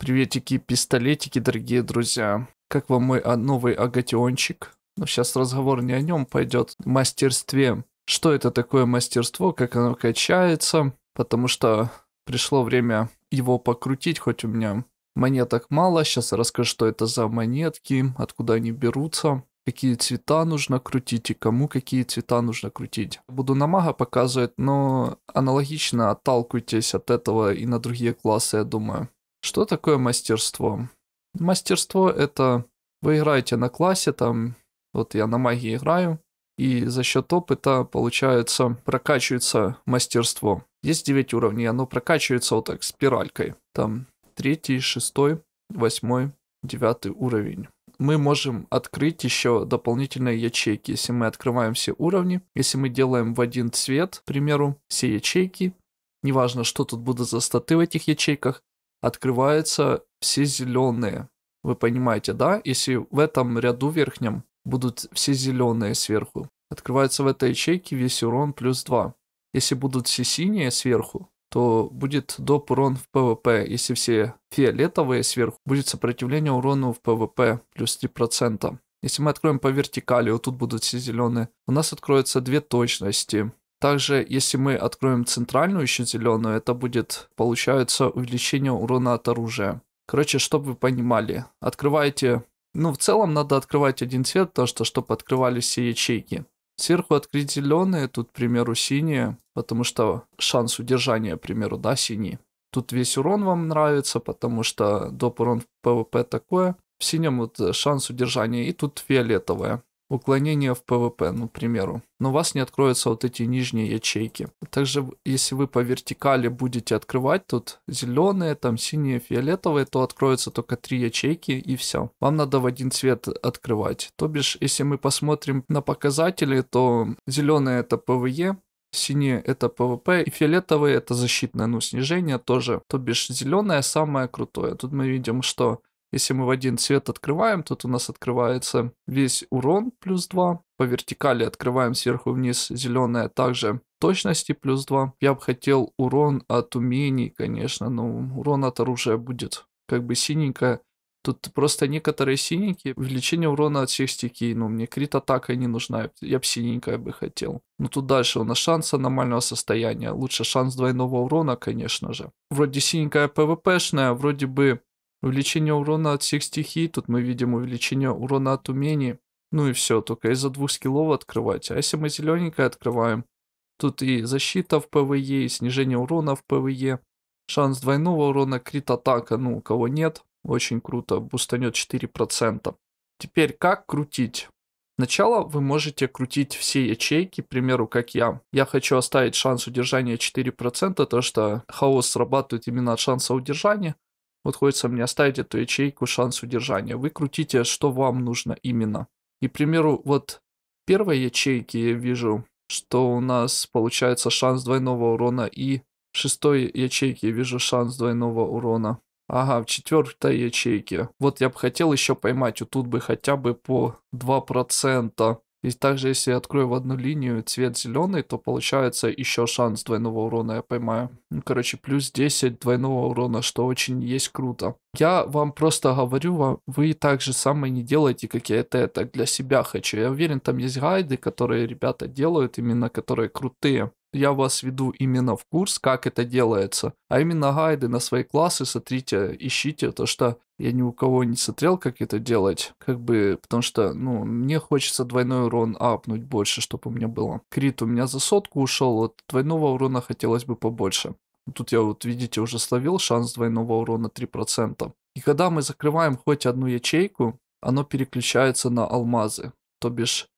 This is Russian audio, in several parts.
Приветики, пистолетики, дорогие друзья. Как вам мой а, новый агатиончик? Но сейчас разговор не о нем пойдет, мастерстве. Что это такое мастерство, как оно качается, потому что пришло время его покрутить, хоть у меня монеток мало. Сейчас расскажу, что это за монетки, откуда они берутся, какие цвета нужно крутить и кому какие цвета нужно крутить. Буду на мага показывать, но аналогично отталкивайтесь от этого и на другие классы, я думаю. Что такое мастерство? Мастерство это вы играете на классе, там, вот я на магии играю, и за счет опыта, получается, прокачивается мастерство. Есть 9 уровней, оно прокачивается вот так спиралькой. Там третий, шестой, восьмой, девятый уровень. Мы можем открыть еще дополнительные ячейки, если мы открываем все уровни. Если мы делаем в один цвет, к примеру, все ячейки, неважно, что тут будут за статы в этих ячейках, открываются все зеленые. Вы понимаете, да? Если в этом ряду верхнем будут все зеленые сверху, открывается в этой ячейке весь урон плюс 2. Если будут все синие сверху, то будет доп урон в ПВП. Если все фиолетовые сверху, будет сопротивление урону в ПВП плюс 3%. Если мы откроем по вертикали, вот тут будут все зеленые, у нас откроются две точности. Также, если мы откроем центральную еще зеленую, это будет, получается, увеличение урона от оружия. Короче, чтобы вы понимали, открывайте Ну, в целом надо открывать один цвет, потому что, чтобы открывались все ячейки. Сверху открыть зеленые, тут, к примеру, синие, потому что шанс удержания, к примеру, да, синий. Тут весь урон вам нравится, потому что доп урон в PvP такое. В синем вот э, шанс удержания. И тут фиолетовое. Уклонение в ПВП, ну, к примеру. Но у вас не откроются вот эти нижние ячейки. Также, если вы по вертикали будете открывать, тут зеленые, там синие, фиолетовые, то откроются только три ячейки и все. Вам надо в один цвет открывать. То бишь, если мы посмотрим на показатели, то зеленые это ПВЕ, Синие это ПВП и фиолетовые это защитное, ну снижение тоже. То бишь зеленое самое крутое. Тут мы видим, что если мы в один цвет открываем, тут у нас открывается весь урон плюс 2. По вертикали открываем сверху вниз зеленая также точности плюс 2. Я бы хотел урон от умений, конечно, но урон от оружия будет как бы синенькая. Тут просто некоторые синенькие. Увеличение урона от всех стихий. Ну, мне крит атака не нужна. Я бы синенькая бы хотел. Но тут дальше у нас шанс аномального состояния. Лучше шанс двойного урона, конечно же. Вроде синенькая пвпшная, вроде бы Увеличение урона от всех стихий, тут мы видим увеличение урона от умений. Ну и все, только из-за двух скиллов открывать. А если мы зелененькое открываем, тут и защита в ПВЕ, и снижение урона в ПВЕ. Шанс двойного урона, крит атака, ну у кого нет, очень круто, бустанет 4%. Теперь как крутить? Сначала вы можете крутить все ячейки, к примеру, как я. Я хочу оставить шанс удержания 4%, то что хаос срабатывает именно от шанса удержания. Вот хочется мне оставить эту ячейку шанс удержания. Вы крутите, что вам нужно именно. И, к примеру, вот первой ячейки я вижу, что у нас получается шанс двойного урона. И в шестой ячейке я вижу шанс двойного урона. Ага, в четвертой ячейке. Вот я бы хотел еще поймать, вот тут бы хотя бы по 2% и также, если я открою в одну линию цвет зеленый, то получается еще шанс двойного урона я поймаю. Ну, короче, плюс 10 двойного урона, что очень есть круто. Я вам просто говорю, вы так же самое не делайте, как я это, это для себя хочу. Я уверен, там есть гайды, которые ребята делают, именно которые крутые я вас веду именно в курс, как это делается, а именно гайды на свои классы сотрите, ищите, то что я ни у кого не смотрел, как это делать, как бы, потому что, ну, мне хочется двойной урон апнуть больше, чтобы у меня было. Крит у меня за сотку ушел, от двойного урона хотелось бы побольше. Тут я вот, видите, уже словил шанс двойного урона 3%. И когда мы закрываем хоть одну ячейку, оно переключается на алмазы. То бишь,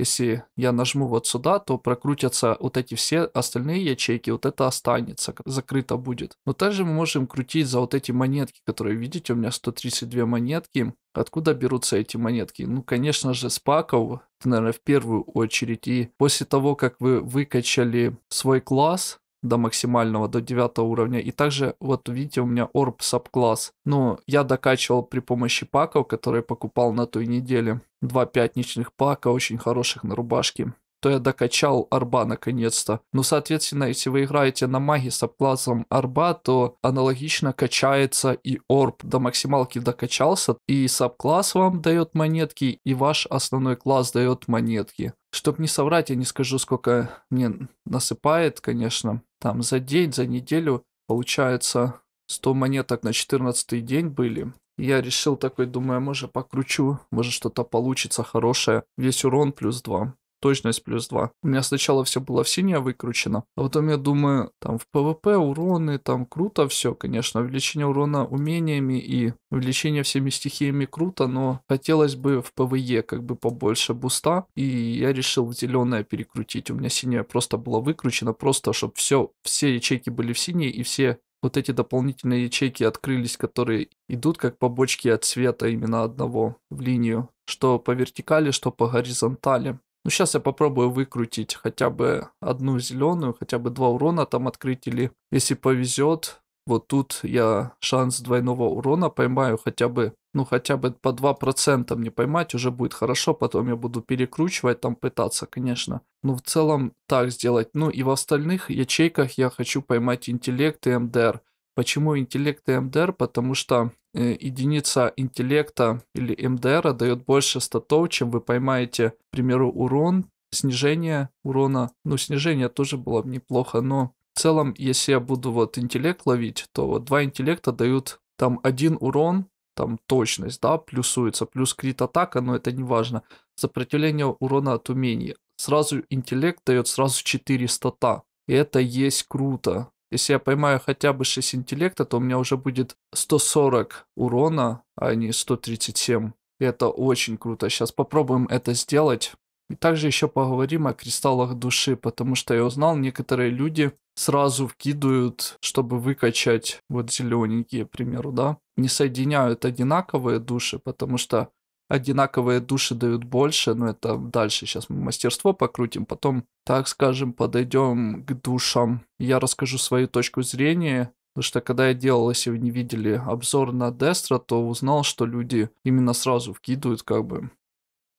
если я нажму вот сюда, то прокрутятся вот эти все остальные ячейки, вот это останется, закрыто будет. Но также мы можем крутить за вот эти монетки, которые видите, у меня 132 монетки. Откуда берутся эти монетки? Ну, конечно же, с паков, наверное, в первую очередь. И после того, как вы выкачали свой класс, до максимального, до 9 уровня. И также, вот видите, у меня орб сабкласс. Ну, я докачивал при помощи паков, которые покупал на той неделе. Два пятничных пака, очень хороших на рубашке то я докачал арба наконец-то. Ну, соответственно, если вы играете на маге с обклассом арба, то аналогично качается и орб. До максималки докачался, и сабкласс вам дает монетки, и ваш основной класс дает монетки. Чтоб не соврать, я не скажу, сколько мне насыпает, конечно там за день, за неделю, получается, 100 монеток на 14 день были. Я решил такой, думаю, а может покручу, может что-то получится хорошее. Весь урон плюс 2 точность плюс 2. У меня сначала все было в синее выкручено, а потом я думаю, там в ПВП уроны, там круто все, конечно, увеличение урона умениями и увеличение всеми стихиями круто, но хотелось бы в ПВЕ как бы побольше буста, и я решил в зеленое перекрутить. У меня синее просто было выкручено, просто чтобы все, все ячейки были в синие и все вот эти дополнительные ячейки открылись, которые идут как побочки от света именно одного в линию, что по вертикали, что по горизонтали. Ну, сейчас я попробую выкрутить хотя бы одну зеленую, хотя бы два урона там открыть, или если повезет, вот тут я шанс двойного урона поймаю хотя бы, ну, хотя бы по 2% мне поймать уже будет хорошо, потом я буду перекручивать, там пытаться, конечно. Но в целом так сделать. Ну, и в остальных ячейках я хочу поймать интеллект и МДР. Почему интеллект и МДР? Потому что э, единица интеллекта или МДР дает больше статов, чем вы поймаете, к примеру, урон, снижение урона. Ну, снижение тоже было бы неплохо, но в целом, если я буду вот интеллект ловить, то вот два интеллекта дают там один урон, там точность, да, плюсуется, плюс крит атака, но это не важно. Сопротивление урона от умения Сразу интеллект дает сразу 4 стата. И это есть круто. Если я поймаю хотя бы 6 интеллекта, то у меня уже будет 140 урона, а не 137. И это очень круто. Сейчас попробуем это сделать. И также еще поговорим о кристаллах души, потому что я узнал, некоторые люди сразу вкидывают, чтобы выкачать вот зелененькие, к примеру, да. Не соединяют одинаковые души, потому что одинаковые души дают больше, но ну, это дальше сейчас мы мастерство покрутим, потом, так скажем, подойдем к душам. Я расскажу свою точку зрения, потому что когда я делал, если вы не видели обзор на Дестра, то узнал, что люди именно сразу вкидывают как бы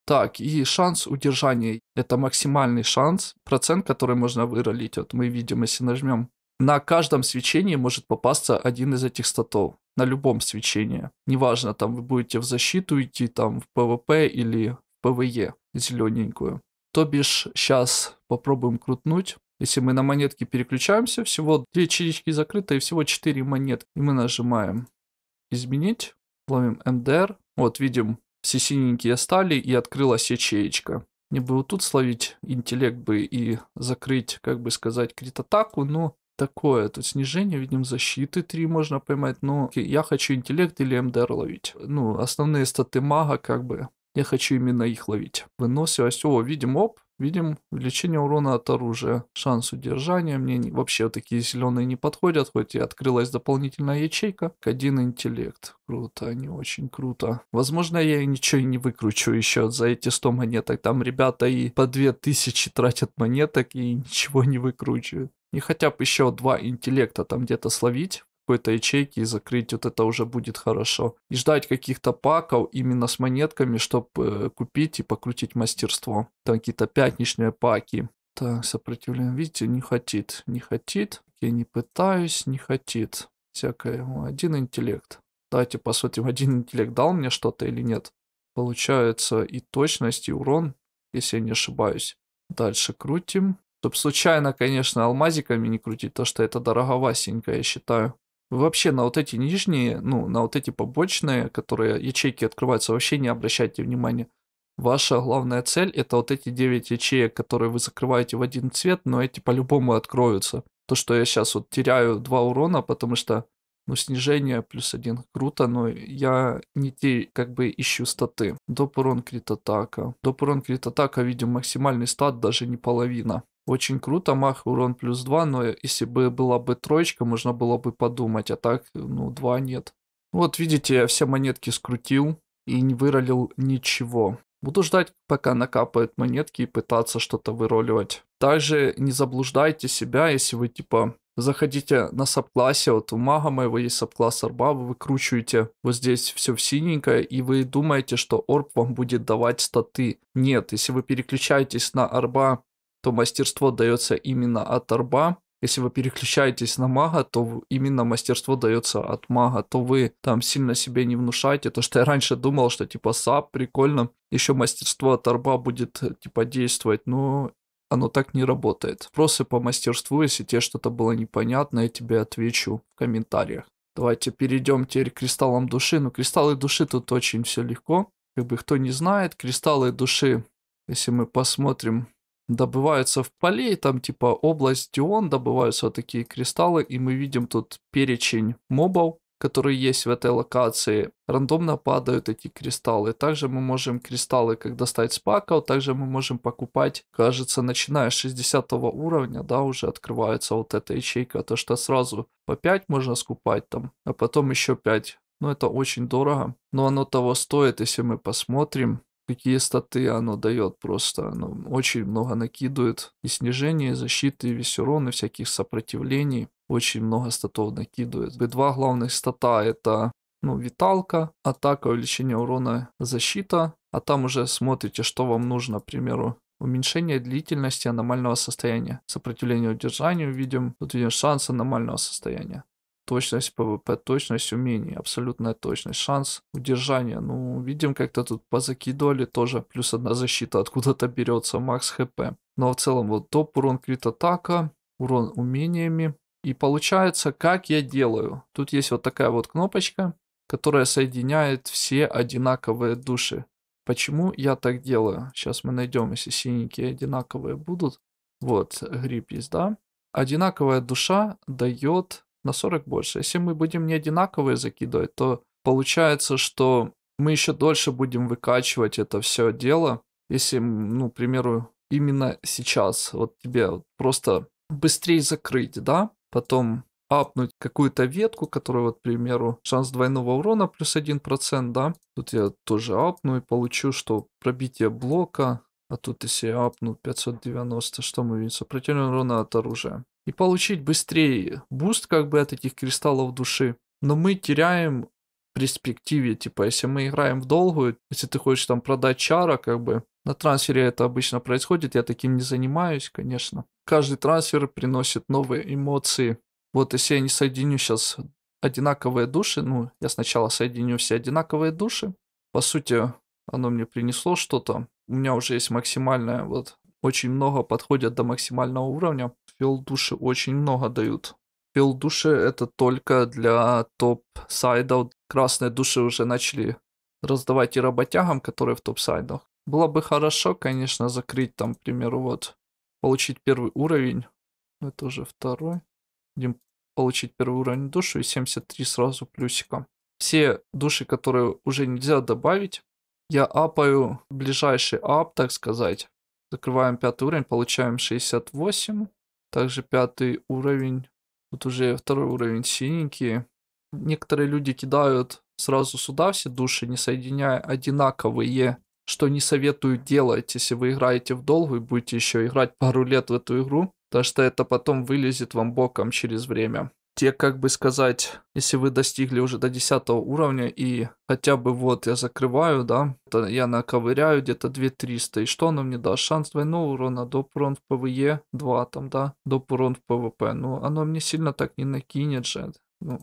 так, и шанс удержания – это максимальный шанс, процент, который можно выролить. Вот мы видим, если нажмем. На каждом свечении может попасться один из этих статов на любом свечении. Неважно, там вы будете в защиту идти, там в ПВП или в ПВЕ зелененькую. То бишь, сейчас попробуем крутнуть. Если мы на монетки переключаемся, всего 2 ячейки закрыты и всего 4 монетки. И мы нажимаем «Изменить», ловим «МДР». Вот, видим, все синенькие стали и открылась ячеечка. Мне бы вот тут словить интеллект бы и закрыть, как бы сказать, крит-атаку, но такое. Тут снижение, видим, защиты 3 можно поймать. Ну, я хочу интеллект или МДР ловить. Ну, основные статы мага, как бы, я хочу именно их ловить. Выносливость, о, видим, оп, видим увеличение урона от оружия. Шанс удержания, мне не, вообще такие зеленые не подходят, хоть и открылась дополнительная ячейка. Один интеллект, круто, не очень круто. Возможно, я ничего и не выкручу еще за эти 100 монеток. Там ребята и по 2000 тратят монеток и ничего не выкручивают. И хотя бы еще два интеллекта там где-то словить, какой-то ячейки и закрыть, вот это уже будет хорошо. И ждать каких-то паков именно с монетками, чтобы э, купить и покрутить мастерство. Там какие-то пятничные паки. Так, сопротивление, видите, не хотит, не хотит. Я не пытаюсь, не хотит. Всякое, один интеллект. Давайте посмотрим, один интеллект дал мне что-то или нет. Получается и точность, и урон, если я не ошибаюсь. Дальше крутим. Чтоб случайно, конечно, алмазиками не крутить, то что это дороговасенько, я считаю. Вообще на вот эти нижние, ну, на вот эти побочные, которые ячейки открываются, вообще не обращайте внимания. Ваша главная цель это вот эти 9 ячеек, которые вы закрываете в один цвет, но эти по-любому откроются. То, что я сейчас вот теряю два урона, потому что ну, снижение плюс один круто, но я не те как бы ищу статы. Доп крит атака. Доп крит атака, видим, максимальный стат даже не половина. Очень круто, мах урон плюс 2, но если бы была бы троечка, можно было бы подумать, а так, ну, 2 нет. Вот видите, я все монетки скрутил и не выролил ничего. Буду ждать, пока накапают монетки и пытаться что-то выроливать. Также не заблуждайте себя, если вы типа заходите на сабклассе, вот у мага моего есть сабкласс орба, вы выкручиваете вот здесь все в синенькое, и вы думаете, что орб вам будет давать статы. Нет, если вы переключаетесь на орба, то мастерство дается именно от орба, если вы переключаетесь на мага, то именно мастерство дается от мага, то вы там сильно себе не внушаете. То, что я раньше думал, что типа саб прикольно, еще мастерство от арба будет э, типа действовать, но оно так не работает. Вопросы по мастерству, если тебе что-то было непонятно, я тебе отвечу в комментариях. Давайте перейдем теперь к кристаллам души. Ну, кристаллы души тут очень все легко. Как бы кто не знает, кристаллы души, если мы посмотрим, добываются в поле, там типа область Дион, добываются вот такие кристаллы, и мы видим тут перечень мобов, которые есть в этой локации, рандомно падают эти кристаллы. Также мы можем кристаллы, как достать с пака, также мы можем покупать, кажется, начиная с 60 уровня, да, уже открывается вот эта ячейка, то что сразу по 5 можно скупать там, а потом еще 5. Но ну, это очень дорого, но оно того стоит, если мы посмотрим, какие статы оно дает просто. Оно ну, очень много накидывает и снижение, и защиты, и весь урон, и всяких сопротивлений очень много статов накидывает. Два главных стата это ну, виталка, атака, увеличение урона, защита. А там уже смотрите, что вам нужно, к примеру, уменьшение длительности аномального состояния, сопротивление удержанию видим, тут видим шанс аномального состояния. Точность ПВП, точность умений, абсолютная точность, шанс удержания. Ну, видим, как-то тут позакидывали тоже. Плюс одна защита откуда-то берется, макс хп. Но в целом вот топ урон крит атака, урон умениями, и получается, как я делаю. Тут есть вот такая вот кнопочка, которая соединяет все одинаковые души. Почему я так делаю? Сейчас мы найдем, если синенькие одинаковые будут. Вот, гриб есть, да? Одинаковая душа дает на 40 больше. Если мы будем не одинаковые закидывать, то получается, что мы еще дольше будем выкачивать это все дело. Если, ну, к примеру, именно сейчас, вот тебе вот просто быстрее закрыть, да? потом апнуть какую-то ветку, которая, вот, к примеру, шанс двойного урона плюс 1%, да. Тут я тоже апну и получу, что пробитие блока, а тут если я апну 590, что мы видим? Сопротивление урона от оружия. И получить быстрее буст как бы от этих кристаллов души. Но мы теряем перспективе, типа, если мы играем в долгую, если ты хочешь там продать чара, как бы, на трансфере это обычно происходит, я таким не занимаюсь, конечно каждый трансфер приносит новые эмоции. Вот если я не соединю сейчас одинаковые души, ну, я сначала соединю все одинаковые души, по сути, оно мне принесло что-то. У меня уже есть максимальное, вот, очень много подходят до максимального уровня. Фил души очень много дают. Фил души это только для топ-сайдов. Красные души уже начали раздавать и работягам, которые в топ-сайдах. Было бы хорошо, конечно, закрыть там, к примеру, вот Получить первый уровень. Это уже второй. Будем получить первый уровень душу и 73 сразу плюсика Все души, которые уже нельзя добавить, я апаю ближайший ап, так сказать. Закрываем пятый уровень, получаем 68. Также пятый уровень. Тут уже второй уровень синенький. Некоторые люди кидают сразу сюда все души, не соединяя одинаковые что не советую делать, если вы играете в долгу и будете еще играть пару лет в эту игру, потому что это потом вылезет вам боком через время. Те, как бы сказать, если вы достигли уже до 10 уровня и хотя бы вот я закрываю, да, то я наковыряю где-то 2300, и что оно мне даст? Шанс двойного урона, доп урон в ПВЕ 2 там, да, доп урон в ПВП. Ну, оно мне сильно так не накинет же. Ну,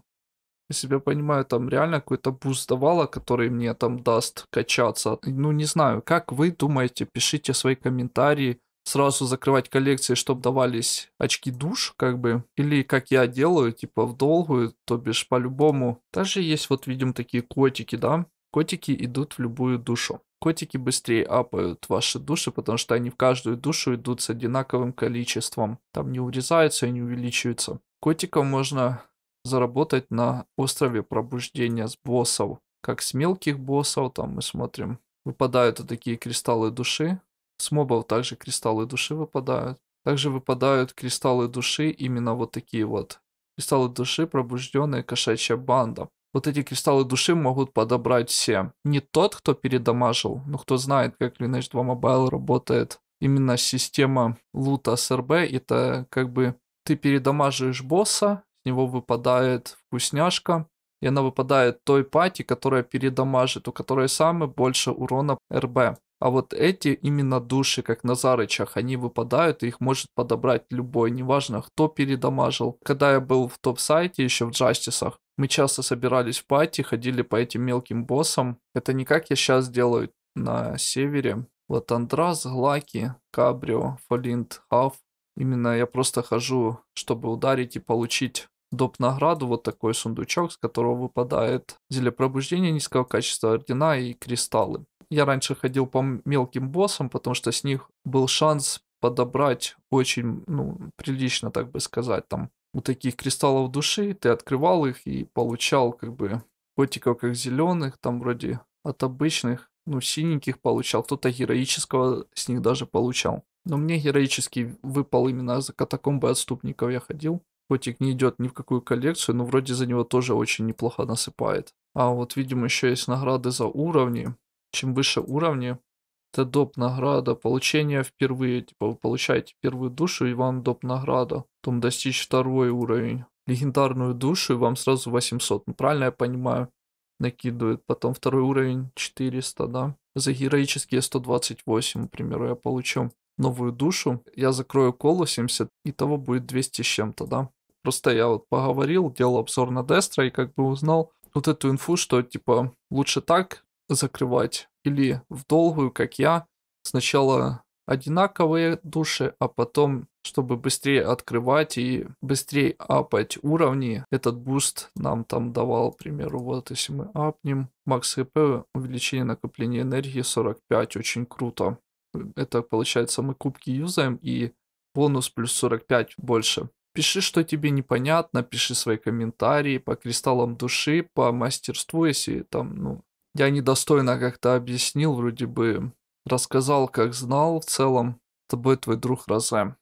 я себя понимаю, там реально какой-то буст давала, который мне там даст качаться. Ну, не знаю, как вы думаете, пишите свои комментарии, сразу закрывать коллекции, чтобы давались очки душ, как бы, или как я делаю, типа в долгую, то бишь по-любому. Также есть вот видим такие котики, да, котики идут в любую душу. Котики быстрее апают ваши души, потому что они в каждую душу идут с одинаковым количеством. Там не урезаются и не увеличиваются. Котикам можно заработать на острове пробуждения с боссов. Как с мелких боссов, там мы смотрим, выпадают вот такие кристаллы души. С мобов также кристаллы души выпадают. Также выпадают кристаллы души, именно вот такие вот. Кристаллы души, пробужденные кошачья банда. Вот эти кристаллы души могут подобрать все. Не тот, кто передамажил, но кто знает, как Lineage 2 Mobile работает. Именно система лута СРБ, это как бы ты передамаживаешь босса, него выпадает вкусняшка, и она выпадает той пати, которая передамажит, у которой самый больше урона РБ. А вот эти именно души, как на Зарычах, они выпадают, и их может подобрать любой, неважно кто передамажил. Когда я был в топ-сайте, еще в Джастисах, мы часто собирались в пати, ходили по этим мелким боссам. Это не как я сейчас делаю на севере. Вот Андрас, Глаки, Кабрио, Фолинт, Хав. Именно я просто хожу, чтобы ударить и получить доп. награду, вот такой сундучок, с которого выпадает зелье пробуждения низкого качества ордена и кристаллы. Я раньше ходил по мелким боссам, потому что с них был шанс подобрать очень, ну, прилично, так бы сказать, там, у таких кристаллов души, ты открывал их и получал, как бы, котиков как зеленых, там вроде от обычных, ну, синеньких получал, кто-то героического с них даже получал. Но мне героический выпал именно за катакомбы отступников я ходил хоть и не идет ни в какую коллекцию, но вроде за него тоже очень неплохо насыпает. А вот, видимо, еще есть награды за уровни. Чем выше уровни, это доп. награда. Получение впервые, типа вы получаете первую душу и вам доп. награда. Потом достичь второй уровень. Легендарную душу и вам сразу 800. Ну, правильно я понимаю? Накидывает. Потом второй уровень 400, да? За героические 128, например, я получу новую душу. Я закрою колу 70, и того будет 200 с чем-то, да? Просто я вот поговорил, делал обзор на Дестра и как бы узнал вот эту инфу, что типа лучше так закрывать или в долгую, как я, сначала одинаковые души, а потом, чтобы быстрее открывать и быстрее апать уровни, этот буст нам там давал, к примеру, вот если мы апнем, макс хп, увеличение накопления энергии 45, очень круто. Это получается мы кубки юзаем и бонус плюс 45 больше. Пиши, что тебе непонятно, пиши свои комментарии по кристаллам души, по мастерству, если там, ну, я недостойно как-то объяснил, вроде бы рассказал, как знал в целом. Это будет твой друг Розе.